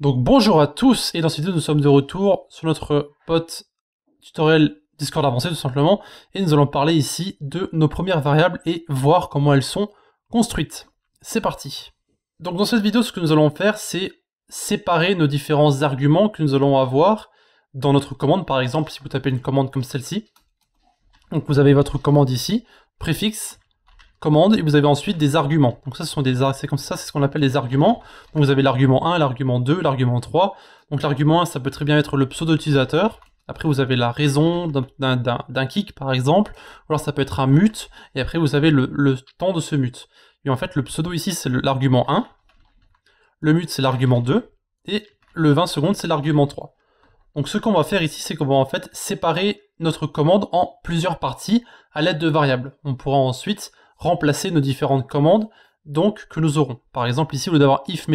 Donc bonjour à tous et dans cette vidéo nous sommes de retour sur notre pote tutoriel Discord avancé tout simplement et nous allons parler ici de nos premières variables et voir comment elles sont construites. C'est parti Donc dans cette vidéo ce que nous allons faire c'est séparer nos différents arguments que nous allons avoir dans notre commande par exemple si vous tapez une commande comme celle-ci. Donc vous avez votre commande ici, préfixe, commande et vous avez ensuite des arguments. Donc ça, ce sont des c'est comme ça, c'est ce qu'on appelle les arguments. Donc vous avez l'argument 1, l'argument 2, l'argument 3. Donc l'argument 1, ça peut très bien être le pseudo utilisateur. Après, vous avez la raison d'un kick, par exemple. Ou alors ça peut être un mute. Et après, vous avez le, le temps de ce mute. Et en fait, le pseudo ici, c'est l'argument 1. Le mute, c'est l'argument 2. Et le 20 secondes, c'est l'argument 3. Donc ce qu'on va faire ici, c'est qu'on va en fait séparer notre commande en plusieurs parties à l'aide de variables. On pourra ensuite remplacer nos différentes commandes donc que nous aurons. Par exemple, ici, au lieu d'avoir if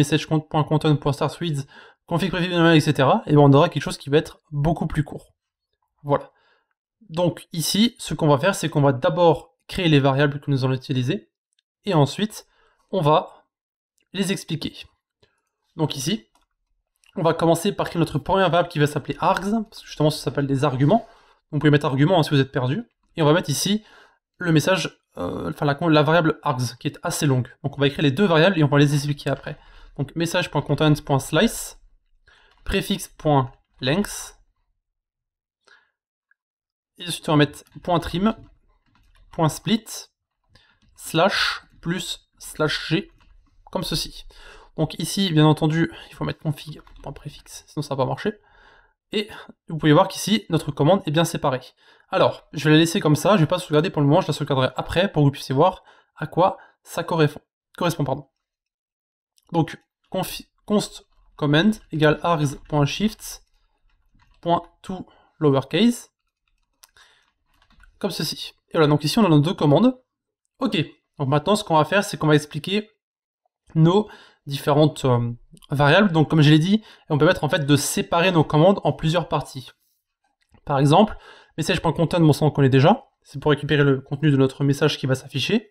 config etc., et eh bien on aura quelque chose qui va être beaucoup plus court. Voilà. Donc ici, ce qu'on va faire, c'est qu'on va d'abord créer les variables que nous allons utiliser, et ensuite, on va les expliquer. Donc ici, on va commencer par créer notre première variable qui va s'appeler args, parce que justement, ça s'appelle des arguments. Vous pouvez mettre argument hein, si vous êtes perdu. Et on va mettre ici le message enfin, euh, la, variable args qui est assez longue. Donc on va écrire les deux variables et on va les expliquer après. Donc message.content.slice, prefix.length, et ensuite on va mettre .trim, .split, slash, plus, slash g, comme ceci. Donc ici, bien entendu, il faut mettre config.prefix, sinon ça va pas marcher. Et vous pouvez voir qu'ici, notre commande est bien séparée. Alors, je vais la laisser comme ça, je ne vais pas sauvegarder pour le moment, je la sauvegarderai après pour que vous puissiez voir à quoi ça correspond. correspond pardon. Donc, const command égale args.shift.toLowercase. lowercase, comme ceci. Et voilà, donc ici on a nos deux commandes. Ok, donc maintenant ce qu'on va faire, c'est qu'on va expliquer nos différentes euh, variables. Donc comme je l'ai dit, on peut mettre en fait de séparer nos commandes en plusieurs parties. Par exemple, message.content, bon ça qu'on connaît déjà, c'est pour récupérer le contenu de notre message qui va s'afficher.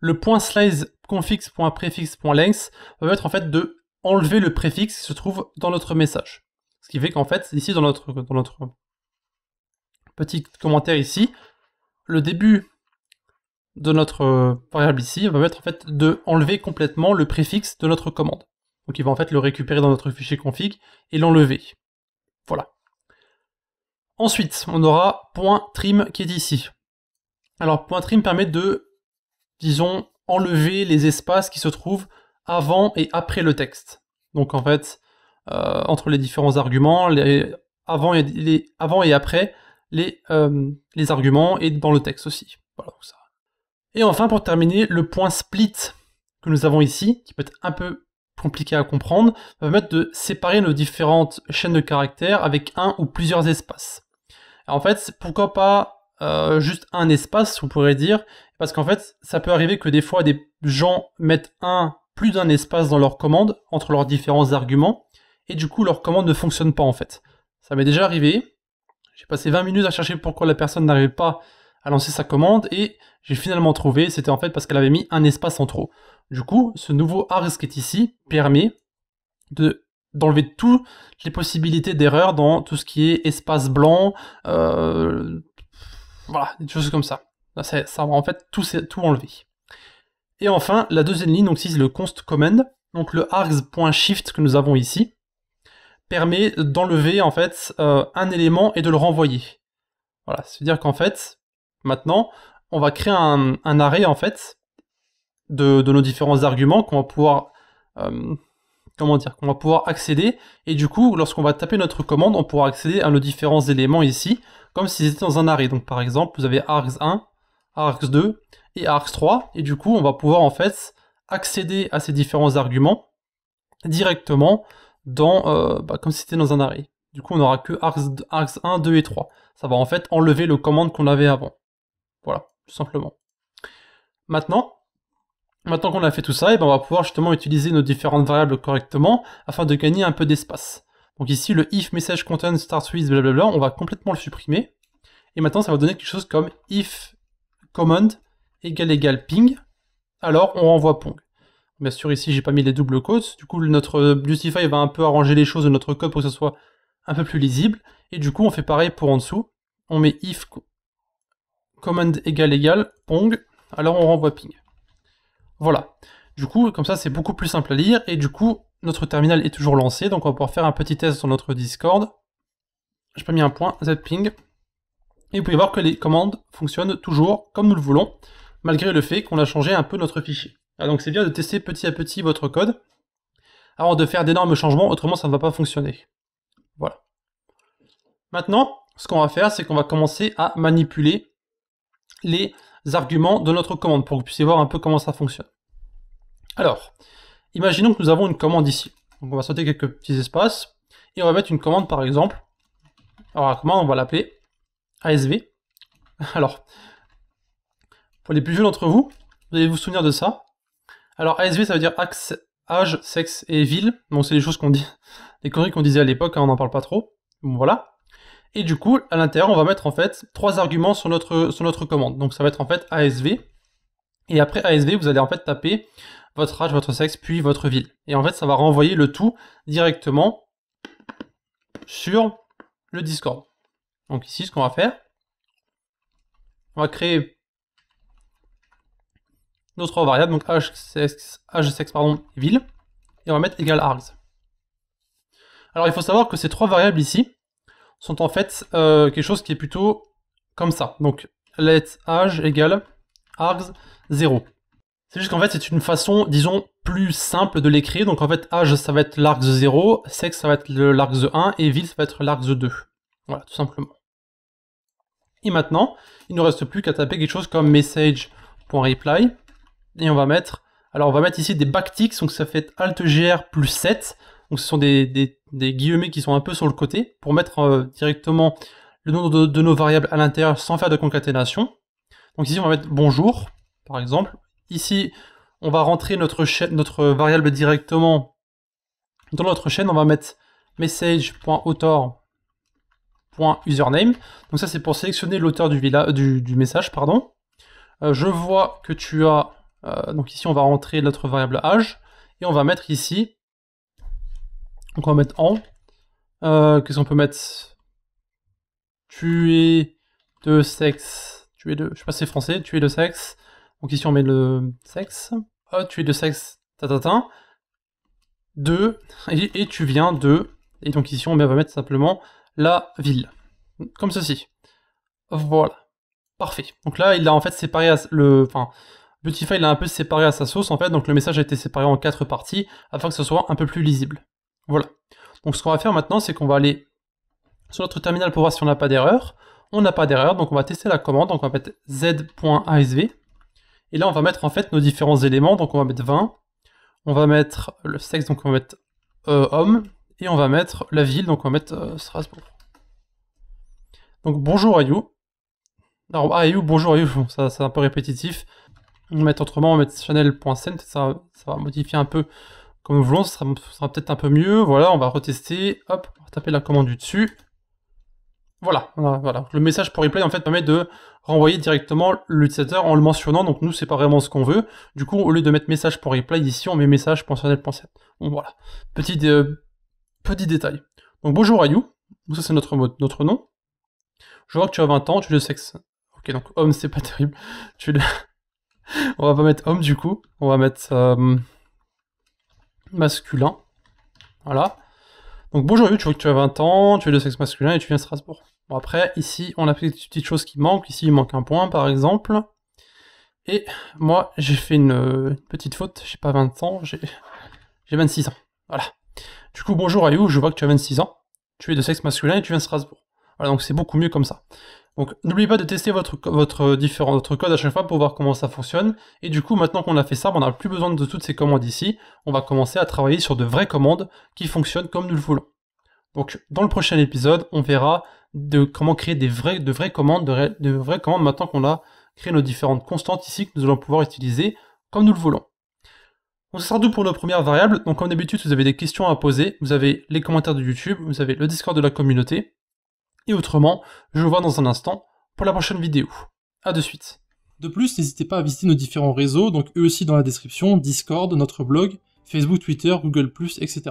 Le point slice va être en fait de enlever le préfixe qui se trouve dans notre message. Ce qui fait qu'en fait, ici dans notre, dans notre petit commentaire ici, le début de notre euh, variable ici va mettre en fait de enlever complètement le préfixe de notre commande. Donc il va en fait le récupérer dans notre fichier config et l'enlever. Voilà. Ensuite, on aura .trim qui est ici. Alors .trim permet de, disons, enlever les espaces qui se trouvent avant et après le texte. Donc en fait, euh, entre les différents arguments, les avant, et, les, avant et après les, euh, les arguments et dans le texte aussi. Voilà, ça et enfin, pour terminer, le point split que nous avons ici, qui peut être un peu compliqué à comprendre, va permettre de séparer nos différentes chaînes de caractères avec un ou plusieurs espaces. en fait, pourquoi pas euh, juste un espace, vous pourrez dire, parce qu'en fait, ça peut arriver que des fois des gens mettent un plus d'un espace dans leur commande entre leurs différents arguments, et du coup leur commande ne fonctionne pas en fait. Ça m'est déjà arrivé. J'ai passé 20 minutes à chercher pourquoi la personne n'arrivait pas a lancé sa commande et j'ai finalement trouvé, c'était en fait parce qu'elle avait mis un espace en trop. Du coup, ce nouveau args qui est ici permet de d'enlever toutes les possibilités d'erreur dans tout ce qui est espace blanc, euh, voilà, des choses comme ça. Ça, ça va en fait tout, tout enlever. Et enfin, la deuxième ligne, donc c'est le const command, donc le args.shift que nous avons ici, permet d'enlever en fait euh, un élément et de le renvoyer. Voilà, c'est-à-dire qu'en fait, Maintenant, on va créer un, arrêt en fait de, nos différents arguments qu'on va pouvoir euh, comment dire qu'on va pouvoir accéder et du coup lorsqu'on va taper notre commande on pourra accéder à nos différents éléments ici comme s'ils étaient dans un arrêt. Donc par exemple vous avez args1, args2 et args3 et du coup on va pouvoir en fait accéder à ces différents arguments directement dans euh, bah, comme si c'était dans un arrêt. Du coup on n'aura que args, args 1, 2 et 3. Ça va en fait enlever le commande qu'on avait avant. Voilà, tout simplement. Maintenant, maintenant qu'on a fait tout ça, et eh ben, on va pouvoir justement utiliser nos différentes variables correctement afin de gagner un peu d'espace. Donc ici, le if message content starts with blablabla, on va complètement le supprimer. Et maintenant, ça va donner quelque chose comme if command égale égal ping, alors on renvoie pong. Bien sûr, ici, j'ai pas mis les doubles quotes. Du coup, notre Beautify va un peu arranger les choses de notre code pour que ce soit un peu plus lisible. Et du coup, on fait pareil pour en dessous. On met if command égal égal pong, alors on renvoie ping. Voilà. Du coup, comme ça, c'est beaucoup plus simple à lire, et du coup, notre terminal est toujours lancé, donc on va pouvoir faire un petit test sur notre Discord. Je peux mis un point, zping, et vous pouvez voir que les commandes fonctionnent toujours comme nous le voulons, malgré le fait qu'on a changé un peu notre fichier. Alors ah, donc c'est bien de tester petit à petit votre code, avant de faire d'énormes changements, autrement ça ne va pas fonctionner. Voilà. Maintenant, ce qu'on va faire, c'est qu'on va commencer à manipuler les arguments de notre commande pour que vous puissiez voir un peu comment ça fonctionne. Alors, imaginons que nous avons une commande ici. Donc on va sauter quelques petits espaces et on va mettre une commande par exemple. Alors la commande, on va l'appeler ASV. Alors, pour les plus vieux d'entre vous, vous allez vous souvenir de ça. Alors ASV, ça veut dire axe, âge, sexe et ville. Bon, c'est les choses qu'on dit, les conneries qu'on disait à l'époque, hein, on n'en parle pas trop. Bon, voilà. Et du coup, à l'intérieur, on va mettre en fait trois arguments sur notre, sur notre commande. Donc ça va être en fait ASV. Et après ASV, vous allez en fait taper votre âge, votre sexe, puis votre ville. Et en fait, ça va renvoyer le tout directement sur le Discord. Donc ici, ce qu'on va faire, on va créer nos trois variables, donc âge, sexe, pardon, ville, et on va mettre égal args. Alors il faut savoir que ces trois variables ici, sont en fait euh, quelque chose qui est plutôt comme ça. Donc let age égale args 0. C'est juste qu'en fait c'est une façon, disons, plus simple de l'écrire. Donc en fait age ça va être l'args 0, sexe ça va être l'args 1 et ville ça va être l'args 2. Voilà, tout simplement. Et maintenant, il ne reste plus qu'à taper quelque chose comme message.reply et on va mettre, alors on va mettre ici des backticks, donc ça fait alt gr plus 7, donc ce sont des, des des guillemets qui sont un peu sur le côté pour mettre euh, directement le nombre de, nos variables à l'intérieur sans faire de concaténation. Donc ici, on va mettre bonjour, par exemple. Ici, on va rentrer notre, notre variable directement dans notre chaîne. On va mettre message.author.username. Donc ça, c'est pour sélectionner l'auteur du, message. pardon. Euh, je vois que tu as... Euh, donc ici, on va rentrer notre variable âge. Et on va mettre ici donc on va mettre en. Euh, qu'est-ce qu'on peut mettre Tu es de sexe. Tu es de. Je sais pas si c'est français. Tu es de sexe. Donc ici on met le sexe. Oh, tu es de sexe. tata De. Et, et tu viens de. Et donc ici on va mettre simplement la ville. Comme ceci. Voilà. Parfait. Donc là, il a en fait séparé le. Enfin, Beautify a un peu séparé à sa sauce en fait, donc le message a été séparé en quatre parties afin que ce soit un peu plus lisible. Voilà. Donc ce qu'on va faire maintenant, c'est qu'on va aller sur notre terminal pour voir si on n'a pas d'erreur. On n'a pas d'erreur, donc on va tester la commande. Donc on va mettre z.asv. Et là, on va mettre en fait nos différents éléments. Donc on va mettre 20. On va mettre le sexe, donc on va mettre euh, homme. Et on va mettre la ville, donc on va mettre euh, Strasbourg. Donc bonjour à you. Alors, ah, bonjour à you, ça c'est un peu répétitif. On va mettre autrement, on va mettre channel.cent, ça, ça va modifier un peu comme nous voulons, ça sera, peut-être un peu mieux. Voilà, on va retester. Hop, on va taper la commande du dessus. Voilà, voilà. Le message pour replay en fait permet de renvoyer directement l'utilisateur en le mentionnant. Donc nous, c'est pas vraiment ce qu'on veut. Du coup, au lieu de mettre message pour replay ici, on met message Bon voilà. Petit, euh, petit détail. Donc bonjour à you. ça c'est notre notre nom. Je vois que tu as 20 ans, tu es de sexe. Ok, donc homme, c'est pas terrible. Tu on va pas mettre homme du coup. On va mettre euh, masculin. Voilà. Donc bonjour, tu vois que tu as 20 ans, tu es de sexe masculin et tu viens de Strasbourg. Bon après, ici, on a fait des petites choses qui manquent. Ici, il manque un point, par exemple. Et moi, j'ai fait une petite faute. J'ai pas 20 ans, j'ai 26 ans. Voilà. Du coup, bonjour Ayou, je vois que tu as 26 ans. Tu es de sexe masculin et tu viens de Strasbourg. Voilà, donc c'est beaucoup mieux comme ça. Donc n'oubliez pas de tester votre, votre, euh, différent, votre code à chaque fois pour voir comment ça fonctionne. Et du coup, maintenant qu'on a fait ça, on n'a plus besoin de toutes ces commandes ici. On va commencer à travailler sur de vraies commandes qui fonctionnent comme nous le voulons. Donc dans le prochain épisode, on verra de comment créer des de vraies commandes, de, de vraies commandes maintenant qu'on a créé nos différentes constantes ici que nous allons pouvoir utiliser comme nous le voulons. On se sera d'où pour nos premières variables. Donc comme d'habitude, vous avez des questions à poser, vous avez les commentaires de YouTube, vous avez le Discord de la communauté. Et autrement, je vous vois dans un instant pour la prochaine vidéo. A de suite. De plus, n'hésitez pas à visiter nos différents réseaux, donc eux aussi dans la description, Discord, notre blog, Facebook, Twitter, Google+, etc.